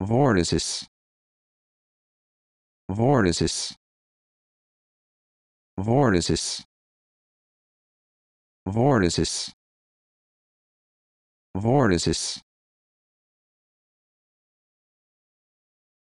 vortices vortices vortices vortices vortices